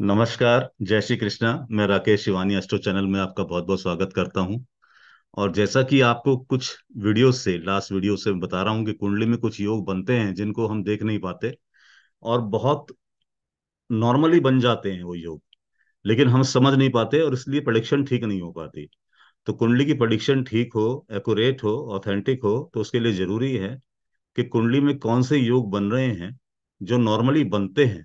नमस्कार जय श्री कृष्णा मैं राकेश शिवानी अस्ट्रो चैनल में आपका बहुत बहुत स्वागत करता हूं और जैसा कि आपको कुछ वीडियो से लास्ट वीडियो से बता रहा हूं कि कुंडली में कुछ योग बनते हैं जिनको हम देख नहीं पाते और बहुत नॉर्मली बन जाते हैं वो योग लेकिन हम समझ नहीं पाते और इसलिए प्रडिक्शन ठीक नहीं हो पाती तो कुंडली की प्रडिक्शन ठीक हो एकट हो ऑथेंटिक हो तो उसके लिए जरूरी है कि कुंडली में कौन से योग बन रहे हैं जो नॉर्मली बनते हैं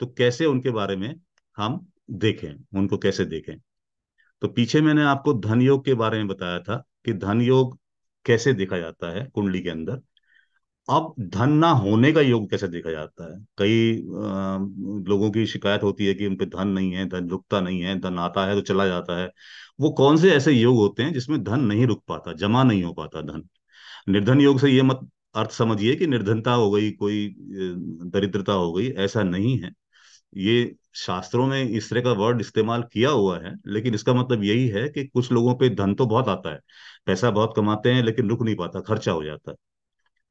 तो कैसे उनके बारे में हम देखें उनको कैसे देखें तो पीछे मैंने आपको धन योग के बारे में बताया था कि धन योग कैसे देखा जाता है कुंडली के अंदर अब धन ना होने का योग कैसे देखा जाता है कई आ, लोगों की शिकायत होती है कि उन पे धन नहीं है धन रुकता नहीं है धन आता है तो चला जाता है वो कौन से ऐसे योग होते हैं जिसमें धन नहीं रुक पाता जमा नहीं हो पाता धन निर्धन योग से ये मत अर्थ समझिए कि निर्धनता हो गई कोई दरिद्रता हो गई ऐसा नहीं है ये शास्त्रों में इस तरह का वर्ड इस्तेमाल किया हुआ है लेकिन इसका मतलब यही है कि कुछ लोगों पे धन तो बहुत आता है पैसा बहुत कमाते हैं लेकिन रुक नहीं पाता खर्चा हो जाता है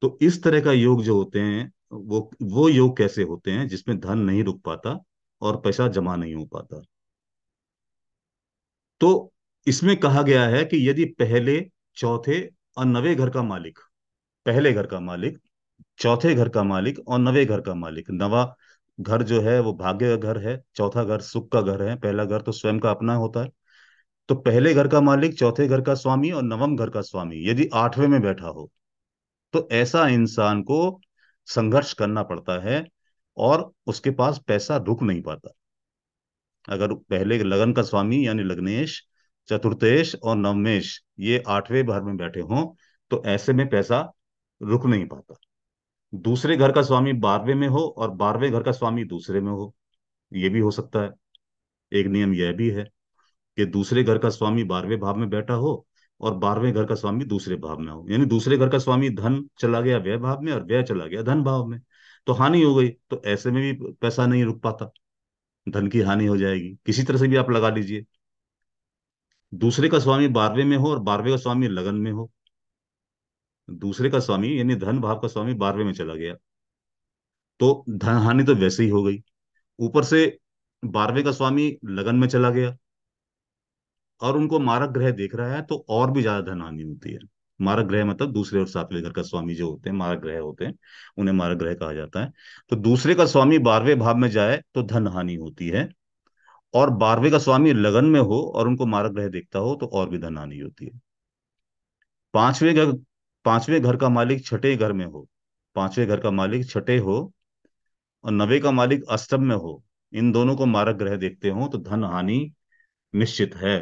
तो इस तरह का योग जो होते हैं वो वो योग कैसे होते हैं जिसमें धन नहीं रुक पाता और पैसा जमा नहीं हो पाता तो इसमें कहा गया है कि यदि पहले चौथे और नवे घर का मालिक पहले घर का मालिक चौथे घर का मालिक और नवे घर का मालिक नवा घर जो है वो भाग्य का घर है चौथा घर सुख का घर है पहला घर तो स्वयं का अपना होता है तो पहले घर का मालिक चौथे घर का स्वामी और नवम घर का स्वामी यदि आठवें में बैठा हो तो ऐसा इंसान को संघर्ष करना पड़ता है और उसके पास पैसा रुक नहीं पाता अगर पहले लगन का स्वामी यानी लग्नेश चतुर्थेश और नवमेश ये आठवें भर में बैठे हों तो ऐसे में पैसा रुक नहीं पाता दूसरे घर का स्वामी बारहवें में हो और बारहवें घर का स्वामी दूसरे में हो ये भी हो सकता है एक नियम यह भी है कि दूसरे घर का स्वामी बारहवें भाव में बैठा हो और बारहवें घर का स्वामी दूसरे भाव में हो यानी दूसरे घर का स्वामी धन चला गया व्यय भाव में और व्यय चला गया धन भाव में तो हानि हो गई तो ऐसे में भी पैसा नहीं रुक पाता धन की हानि हो जाएगी किसी तरह से भी आप लगा लीजिए दूसरे का स्वामी बारहवें में हो और बारहवें का स्वामी लगन में हो दूसरे का स्वामी यानी धन भाव का स्वामी बारहवें में चला गया तो धन हानि तो वैसे ही हो गई ऊपर से बारहवें का स्वामी लगन में चला गया और उनको मारक ग्रह देख रहा है तो और भी ज्यादा धन हानि होती है मारक ग्रह मतलब दूसरे और सातवें घर का स्वामी जो होते हैं मारक ग्रह होते हैं उन्हें मारक ग्रह कहा जाता है तो दूसरे का स्वामी बारहवें भाव में जाए तो धन हानि होती है और बारहवें का स्वामी लगन में हो और उनको मारक ग्रह देखता हो तो और भी धन हानि होती है पांचवें पांचवें घर का मालिक छठे घर में हो पांचवें घर का मालिक छठे हो और नवे का मालिक अष्टम में हो इन दोनों को मारक ग्रह देखते हो तो धन हानि निश्चित है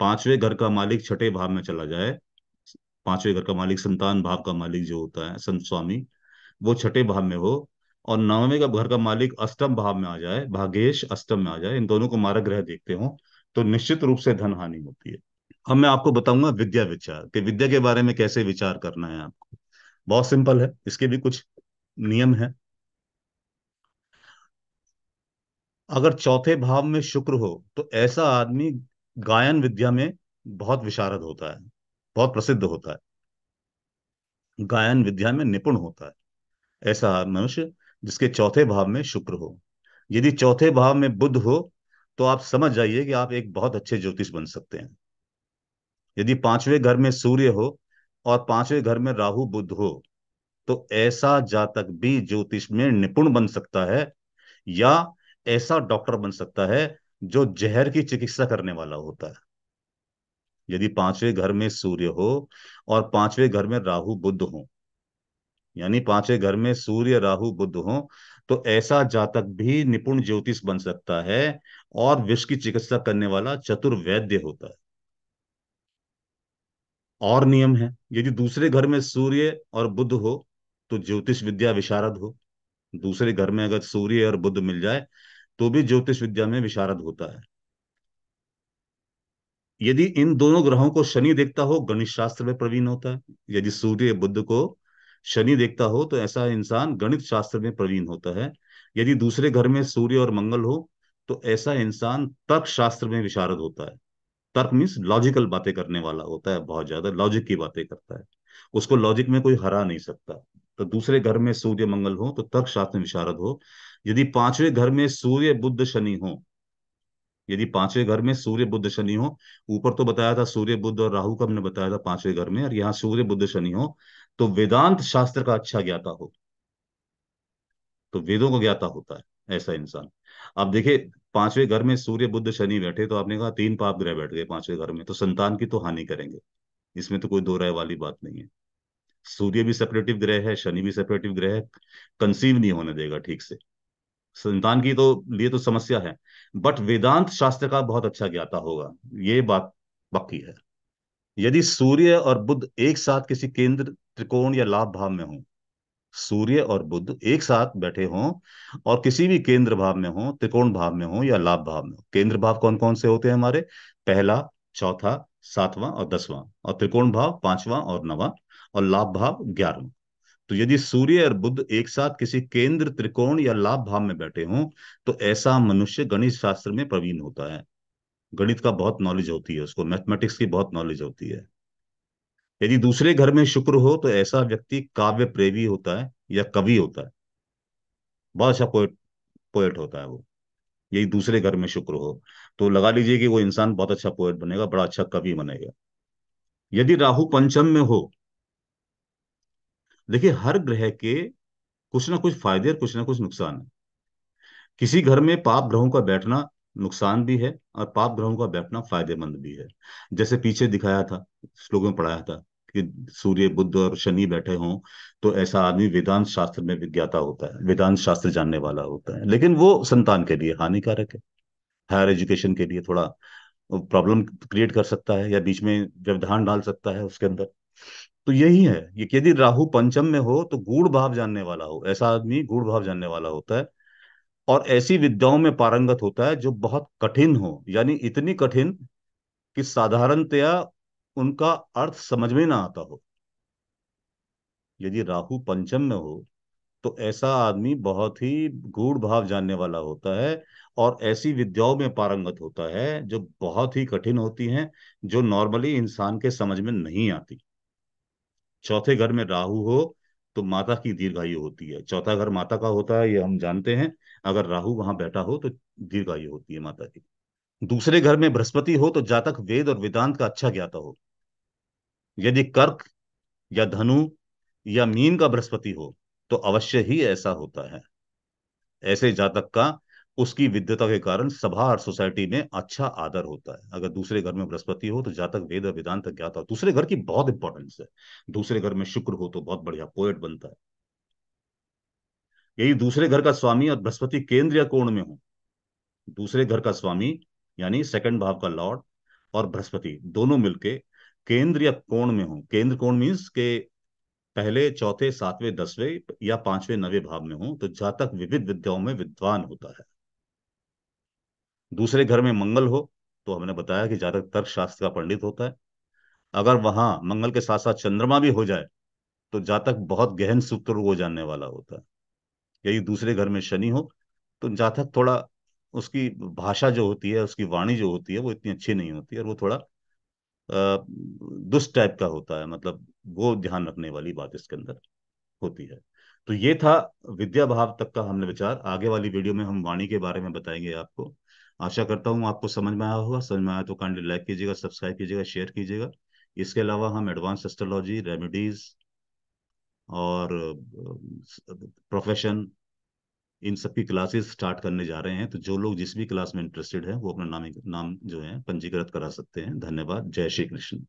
पांचवें घर का मालिक छठे भाव में चला जाए पांचवें घर का मालिक संतान भाव का मालिक जो होता है संत स्वामी वो छठे भाव में हो और नवमे का घर का मालिक अष्टम भाव में आ जाए भागेश अष्टम में आ जाए इन दोनों को मारक ग्रह देखते हो तो निश्चित रूप से धन हानि होती है अब मैं आपको बताऊंगा विद्या विचार कि विद्या के बारे में कैसे विचार करना है आपको बहुत सिंपल है इसके भी कुछ नियम है अगर चौथे भाव में शुक्र हो तो ऐसा आदमी गायन विद्या में बहुत विशारद होता है बहुत प्रसिद्ध होता है गायन विद्या में निपुण होता है ऐसा मनुष्य जिसके चौथे भाव में शुक्र हो यदि चौथे भाव में बुद्ध हो तो आप समझ जाइए कि आप एक बहुत अच्छे ज्योतिष बन सकते हैं यदि पांचवें घर में सूर्य हो और पांचवें घर में राहु बुद्ध हो तो ऐसा जातक भी ज्योतिष में निपुण बन सकता है या ऐसा डॉक्टर बन सकता है जो जहर की चिकित्सा करने वाला होता है यदि पांचवें घर में सूर्य हो और पांचवें घर में राहु बुद्ध हो यानी पांचवें घर में सूर्य राहु बुद्ध हो तो ऐसा जातक भी निपुण ज्योतिष बन सकता है और विष की चिकित्सा करने वाला चतुर्वैद्य होता है और नियम है यदि दूसरे घर में सूर्य और बुद्ध हो तो ज्योतिष विद्या विशारद हो दूसरे घर में अगर सूर्य और बुद्ध मिल जाए तो भी ज्योतिष विद्या में विशारद होता है यदि इन दोनों ग्रहों को शनि देखता हो गणित शास्त्र में प्रवीण होता है यदि सूर्य बुद्ध को शनि देखता हो तो ऐसा इंसान गणित शास्त्र में प्रवीण होता है यदि दूसरे घर में सूर्य और मंगल हो तो ऐसा इंसान तर्क शास्त्र में विशारद होता है तर्क मीन्स लॉजिकल बातें करने वाला होता है बहुत ज्यादा लॉजिक की बातें करता है उसको लॉजिक में कोई हरा नहीं सकता तो दूसरे घर में सूर्य मंगल हो तो तर्क शास्त्र विशारद हो यदि पांचवे घर में सूर्य बुद्ध शनि हो यदि पांचवे घर में सूर्य बुद्ध शनि हो ऊपर तो बताया था सूर्य बुद्ध और राहु का हमने बताया था पांचवे घर में और यहाँ सूर्य बुद्ध शनि हो तो वेदांत शास्त्र का अच्छा ज्ञाता हो तो वेदों को ज्ञाता होता है ऐसा इंसान अब देखिए पांचवें घर में सूर्य बुद्ध शनि बैठे तो आपने कहा तीन पाप ग्रह बैठ गए पांचवें घर में तो संतान की तो हानि करेंगे इसमें तो कोई दो राय वाली बात नहीं है सूर्य भी सेपरेटिव ग्रह है शनि भी सेपरेटिव ग्रह है कंसीव नहीं होने देगा ठीक से संतान की तो लिए तो समस्या है बट वेदांत शास्त्र का बहुत अच्छा ज्ञाता होगा ये बात पक्की है यदि सूर्य और बुद्ध एक साथ किसी केंद्र त्रिकोण या लाभ भाव में हो सूर्य और बुद्ध एक साथ बैठे हों और किसी भी केंद्र भाव में हो त्रिकोण भाव में हो या लाभ भाव में हो केंद्र भाव कौन कौन से होते हैं हमारे पहला चौथा सातवां और दसवां और त्रिकोण भाव पांचवा और नवा और लाभ भाव ग्यारहवा तो यदि सूर्य और बुद्ध एक साथ किसी केंद्र त्रिकोण या लाभ भाव में बैठे हों तो ऐसा मनुष्य गणित शास्त्र में प्रवीण होता है गणित का बहुत नॉलेज होती है उसको मैथमेटिक्स की बहुत नॉलेज होती है यदि दूसरे घर में शुक्र हो तो ऐसा व्यक्ति काव्य प्रेमी होता है या कवि होता है बहुत अच्छा पोएट पोएट होता है वो यदि दूसरे घर में शुक्र हो तो लगा लीजिए कि वो इंसान बहुत अच्छा पोएट बनेगा बड़ा अच्छा कवि बनेगा यदि राहु पंचम में हो देखिए हर ग्रह के कुछ ना कुछ फायदे और कुछ ना कुछ नुकसान है किसी घर में पाप ग्रहों का बैठना नुकसान भी है और पाप ग्रहों का बैठना फायदेमंद भी है जैसे पीछे दिखाया था श्लोक में पढ़ाया था कि सूर्य बुद्ध और शनि बैठे हों तो ऐसा आदमी वेदांत शास्त्र में विज्ञाता होता है वेदांत शास्त्र जानने वाला होता है लेकिन वो संतान के लिए हानिकारक है हायर एजुकेशन के लिए थोड़ा प्रॉब्लम क्रिएट कर सकता है या बीच में व्यवधान डाल सकता है उसके अंदर तो यही है ये यदि राहु पंचम में हो तो गुड़ भाव जानने वाला हो ऐसा आदमी गूढ़ भाव जानने वाला होता है और ऐसी विद्याओं में पारंगत होता है जो बहुत कठिन हो यानी इतनी कठिन कि साधारणतया उनका अर्थ समझ में ना आता हो यदि राहु पंचम में हो तो ऐसा आदमी बहुत ही गूढ़ भाव जानने वाला होता है और ऐसी विद्याओं में पारंगत होता है जो बहुत ही कठिन होती हैं जो नॉर्मली इंसान के समझ में नहीं आती चौथे घर में राहु हो तो माता की दीर्घायु होती है चौथा घर माता का होता है ये हम जानते हैं अगर राहु वहां बैठा हो तो दीर्घायु होती है माता की दूसरे घर में बृहस्पति हो तो जातक वेद और वेदांत का अच्छा ज्ञाता हो यदि कर्क या धनु या मीन का बृहस्पति हो तो अवश्य ही ऐसा होता है ऐसे जातक का उसकी विद्यता के कारण सभा और सोसाइटी में अच्छा आदर होता है अगर दूसरे घर में बृहस्पति हो तो जातक वेद और वेदांत ज्ञाता हो दूसरे घर की बहुत इंपॉर्टेंस है दूसरे घर में शुक्र हो तो बहुत बढ़िया पोएट बनता है यदि दूसरे घर का स्वामी और बृहस्पति केंद्रीय कोण में हो दूसरे घर का स्वामी यानी सेकंड भाव का लॉर्ड और बृहस्पति दोनों मिलके केंद्र या कोण में हो केंद्र कोण मीन्स के पहले चौथे सातवें दसवें या पांचवें नवे भाव में हो तो जातक विविध विद्याओं में विद्वान होता है दूसरे घर में मंगल हो तो हमने बताया कि जातक तर्क शास्त्र का पंडित होता है अगर वहां मंगल के साथ साथ चंद्रमा भी हो जाए तो जातक बहुत गहन सूत्र को जानने वाला होता है यदि दूसरे घर में शनि हो तो जातक थोड़ा उसकी भाषा जो होती है उसकी वाणी जो होती है वो इतनी अच्छी नहीं होती और वो थोड़ा दुष्ट टाइप का होता है मतलब वो ध्यान रखने वाली बात इसके अंदर होती है तो ये था विद्या भाव तक का हमने विचार आगे वाली वीडियो में हम वाणी के बारे में बताएंगे आपको आशा करता हूँ आपको समझ में आया होगा समझ में आया तो कांडली लाइक कीजिएगा सब्सक्राइब कीजिएगा शेयर कीजिएगा इसके अलावा हम एडवांस एस्ट्रोलॉजी रेमेडीज और प्रोफेशन इन सबकी क्लासेस स्टार्ट करने जा रहे हैं तो जो लोग जिस भी क्लास में इंटरेस्टेड है वो अपना नाम नाम जो है पंजीकृत करा सकते हैं धन्यवाद जय श्री कृष्ण